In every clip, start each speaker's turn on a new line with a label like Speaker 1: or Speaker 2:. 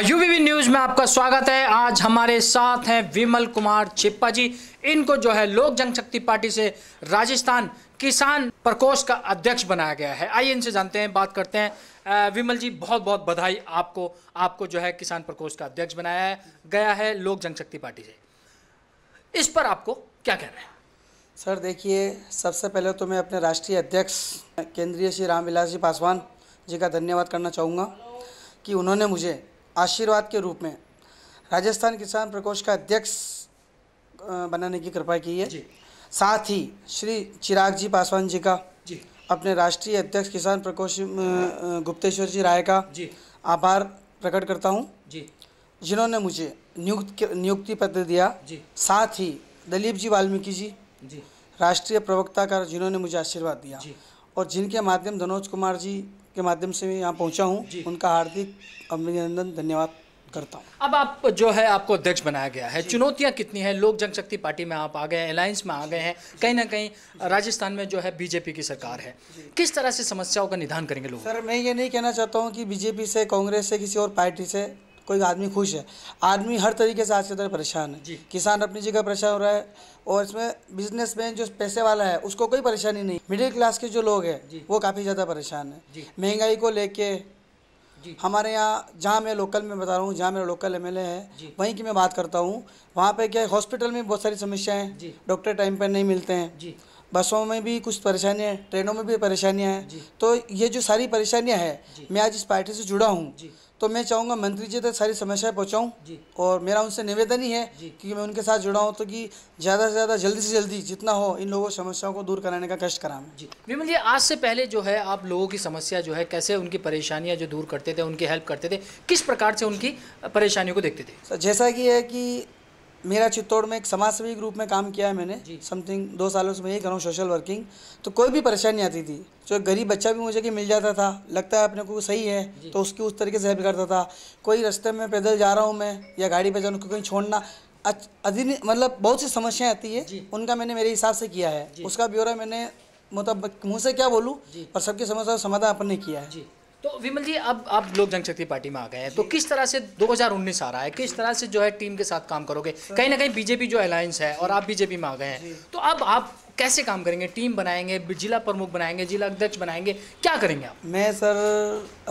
Speaker 1: यूबीबी हाँ, न्यूज में आपका स्वागत है आज हमारे साथ हैं विमल कुमार छिप्पा जी इनको जो है लोक जनशक्ति पार्टी से राजस्थान किसान प्रकोष्ठ का अध्यक्ष बनाया गया है आइए इनसे जानते हैं बात करते हैं विमल जी बहुत बहुत बधाई आपको आपको जो है किसान प्रकोष्ठ का अध्यक्ष बनाया है गया है लोक जनशक्ति पार्टी से इस पर आपको क्या कहना है सर देखिए सबसे पहले तो मैं अपने राष्ट्रीय
Speaker 2: अध्यक्ष केंद्रीय श्री रामविलास जी पासवान जी का धन्यवाद करना चाहूँगा कि उन्होंने मुझे आशीर्वाद के रूप में राजस्थान किसान प्रकोष्ठ का अध्यक्ष बनाने की कृपा की है साथ ही श्री चिराग जी पासवान जी का जी। अपने राष्ट्रीय अध्यक्ष किसान प्रकोष्ठ गुप्तेश्वर जी राय का जी। आभार प्रकट करता हूँ जिन्होंने मुझे नियुक्त नियुक्ति पत्र दिया साथ ही दलीप जी वाल्मीकि जी, जी। राष्ट्रीय प्रवक्ता का जिन्होंने मुझे आशीर्वाद दिया और जिनके माध्यम धनोज कुमार जी के माध्यम से मैं यहाँ पहुँचा हूँ उनका हार्दिक अभिनंदन धन्यवाद करता हूँ
Speaker 1: अब आप जो है आपको अध्यक्ष बनाया गया है चुनौतियाँ कितनी हैं लोक जनशक्ति पार्टी में आप आ गए हैं अलायंस में आ गए हैं कहीं ना कहीं राजस्थान में जो है बीजेपी की सरकार है किस तरह से समस्याओं का निदान करेंगे लोग सर मैं ये नहीं कहना चाहता हूँ कि बीजेपी से कांग्रेस
Speaker 2: से किसी और पार्टी से कोई आदमी खुश है आदमी हर तरीके से आज के दौर परेशान है किसान अपनी जगह परेशान हो रहा है और इसमें बिजनेस मैन जो पैसे वाला है उसको कोई परेशानी नहीं मिडिल क्लास के जो लोग हैं वो काफ़ी ज़्यादा परेशान है महंगाई को लेके हमारे यहाँ जहाँ मैं लोकल में बता रहा हूँ जहाँ मेरा लोकल एम है वहीं की मैं बात करता हूँ वहाँ पर क्या हॉस्पिटल में बहुत सारी समस्याएं हैं डॉक्टर टाइम पर नहीं मिलते हैं बसों में भी कुछ परेशानियाँ हैं ट्रेनों में भी परेशानियाँ हैं तो ये जो सारी परेशानियाँ हैं मैं आज इस पार्टी से जुड़ा हूँ तो मैं चाहूँगा मंत्री जी तक सारी समस्याएं पहुँचाऊँ और मेरा उनसे निवेदन ही है कि मैं उनके साथ जुड़ा हूँ तो कि ज़्यादा से ज़्यादा जल्दी से जल्दी जितना हो इन लोगों समस्याओं को दूर कराने का कष्ट करा जी
Speaker 1: विमल जी आज से पहले जो है आप लोगों की समस्या जो है कैसे उनकी परेशानियाँ जो दूर करते थे उनकी हेल्प करते थे किस प्रकार से उनकी परेशानियों को देखते थे जैसा कि है कि मेरा चित्तौड़
Speaker 2: में एक समाज सेवी ग्रुप में काम किया है मैंने समथिंग दो सालों से मैं यही कर रहा हूँ सोशल वर्किंग तो कोई भी परेशानी आती थी जो गरीब बच्चा भी मुझे कि मिल जाता था लगता है अपने को सही है तो उसकी उस तरीके से हेल्प करता था कोई रास्ते में पैदल जा रहा हूँ मैं या गाड़ी पर जा रहा कहीं छोड़ना अधिन मतलब बहुत सी समस्याएं आती है उनका मैंने मेरे हिसाब से किया है उसका ब्यौरा मैंने मतलब मुँह
Speaker 1: से क्या बोलूँ पर सबकी समस्या का समाधान अपन ने किया है तो विमल जी अब आप लोक जनशक्ति पार्टी में आ गए हैं तो किस तरह से 2019 आ रहा है किस तरह से जो है टीम के साथ काम करोगे कहीं ना कहीं बीजेपी जो अलायंस है और आप बीजेपी में आ गए हैं तो अब आप कैसे काम करेंगे टीम बनाएंगे जिला प्रमुख बनाएंगे जिला अध्यक्ष बनाएंगे क्या करेंगे आप
Speaker 2: मैं सर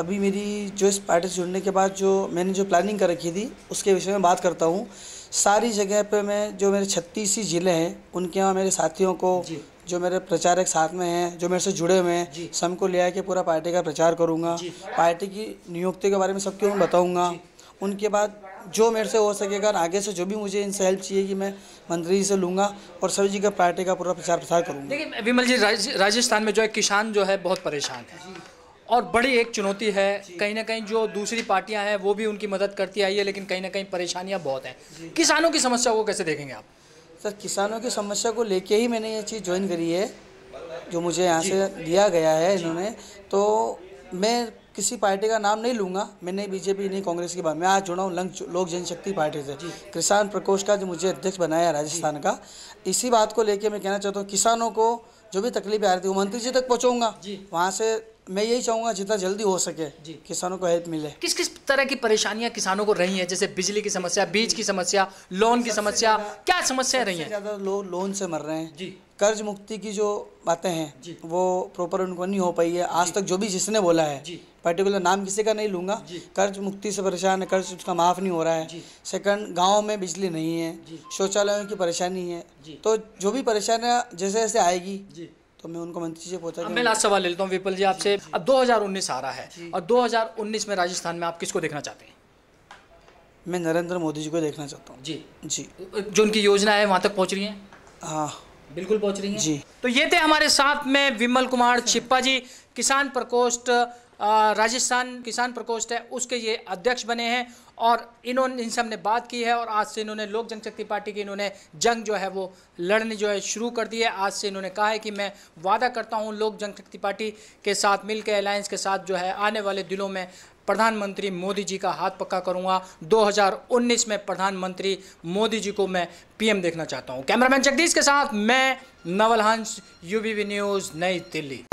Speaker 2: अभी मेरी जो इस पार्टी से जुड़ने के बाद जो मैंने जो प्लानिंग कर रखी थी उसके विषय में बात करता हूँ सारी जगह पर मैं जो मेरे छत्तीस ही ज़िले हैं उनके यहाँ मेरे साथियों को जो मेरे प्रचारक साथ में हैं जो मेरे से जुड़े हुए हैं सब को ले आके पूरा पार्टी का प्रचार करूँगा पार्टी की नियुक्ति के बारे में सबके मैं बताऊँगा उनके बाद जो मेरे से हो सकेगा आगे से जो भी मुझे इनसे हेल्प चाहिए कि मैं मंत्री जी से लूँगा और सभी जी का पार्टी का पूरा प्रचार प्रसार करूँगा देखिए विमल जी राजस्थान में जो
Speaker 1: है किसान जो है बहुत परेशान है और बड़ी एक चुनौती है कहीं ना कहीं जो दूसरी पार्टियां हैं वो भी उनकी मदद करती आई है लेकिन कहीं ना कहीं परेशानियां बहुत हैं किसानों की समस्या को कैसे देखेंगे आप सर किसानों की समस्या को लेके ही मैंने ये चीज़ ज्वाइन करी है जो मुझे यहाँ से दिया
Speaker 2: गया है इन्होंने तो मैं किसी पार्टी का नाम नहीं लूंगा मैं नहीं बीजेपी नहीं कांग्रेस की बात मैं आज जुड़ा हूँ लोक जनशक्ति पार्टी से किसान प्रकोष्ठ का जो मुझे अध्यक्ष बनाया राजस्थान का इसी बात को लेकर मैं कहना चाहता हूँ किसानों को जो भी तकलीफें आ रही थी वो मंत्री जी
Speaker 1: तक पहुँचाऊंगा वहाँ से मैं यही चाहूंगा जितना जल्दी हो सके किसानों को हेल्प मिले किस किस तरह की परेशानियां किसानों को रही हैं जैसे बिजली की समस्या बीज की समस्या लोन की समस्या क्या समस्या रही है
Speaker 2: ज़्यादा लोग लोन से मर रहे हैं जी कर्ज मुक्ति की जो बातें हैं वो प्रॉपर उनको नहीं हो पाई है आज तक जो भी जिसने बोला है पर्टिकुलर नाम किसी का नहीं लूंगा कर्ज मुक्ति से परेशान है कर्ज उसका माफ़ नहीं हो रहा है सेकंड गाँव में बिजली नहीं है शौचालयों
Speaker 1: की परेशानी है तो जो भी परेशानियाँ जैसे जैसे आएगी तो मैं उनको मंत्री जी पहुंचा मैं लास्ट सवाल ले लेता हूँ विपल जी आपसे अब दो आ रहा है और दो में राजस्थान में आप किसको देखना चाहते हैं मैं नरेंद्र मोदी जी को देखना चाहता हूँ जी जी जो उनकी योजना है वहाँ तक पहुँच रही है हाँ बिल्कुल पहुंच रही हैं जी तो ये थे हमारे साथ में विमल कुमार छिप्पा जी किसान प्रकोष्ठ राजस्थान किसान प्रकोष्ठ है उसके ये अध्यक्ष बने हैं और इन्होंने इनसे हमने बात की है और आज से इन्होंने लोक जनशक्ति पार्टी की इन्होंने जंग जो है वो लड़ने जो है शुरू कर दी है आज से इन्होंने कहा है कि मैं वादा करता हूँ लोक जनशक्ति पार्टी के साथ मिलकर अलायंस के साथ जो है आने वाले दिनों में प्रधानमंत्री मोदी जी का हाथ पक्का करूंगा 2019 में प्रधानमंत्री मोदी जी को मैं पीएम देखना चाहता हूं कैमरामैन जगदीश के साथ मैं नवल हंस न्यूज़ नई दिल्ली